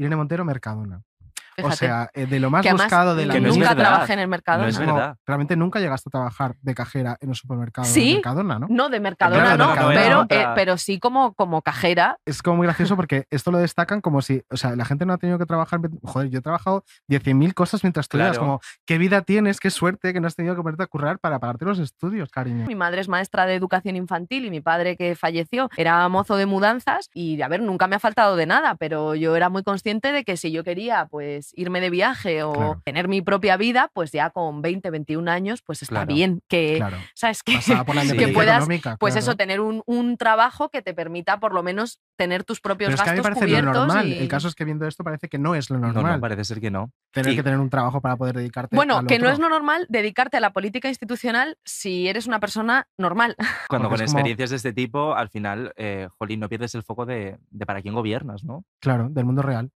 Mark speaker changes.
Speaker 1: Irene Montero, Mercadona. O sea, eh, de lo más buscado de la que Nunca trabajé en el mercado es verdad. realmente nunca llegaste a trabajar de cajera en un supermercado ¿Sí?
Speaker 2: Mercadona, ¿no? No, de Mercadona, no, pero, eh, pero sí como, como cajera.
Speaker 1: Es como muy gracioso porque esto lo destacan como si, o sea, la gente no ha tenido que trabajar. Joder, yo he trabajado 10.000 cosas mientras tú eras como, qué vida tienes, qué suerte que no has tenido que ponerte a currar para pagarte los estudios, cariño. Mi
Speaker 2: madre es maestra de educación infantil y mi padre que falleció era mozo de mudanzas y, a ver, nunca me ha faltado de nada, pero yo era muy consciente de que si yo quería, pues pues, irme de viaje o tener mi propia vida, pues ya con 20, 21 años, pues está bien que, ¿sabes? Que, que puedas, pues eso, tener un, trabajo que te permita por lo menos tener tus propios gastos cubiertos normal. El caso es
Speaker 1: que viendo esto parece que no es lo normal. parece ser que no. Tener que tener un trabajo para poder dedicarte bueno, que no es lo
Speaker 2: normal dedicarte a la política institucional si eres una persona normal. Cuando con experiencias
Speaker 1: de este tipo, al final, eh, jolín, no pierdes el foco de para quién gobiernas, ¿no? Claro, del mundo real.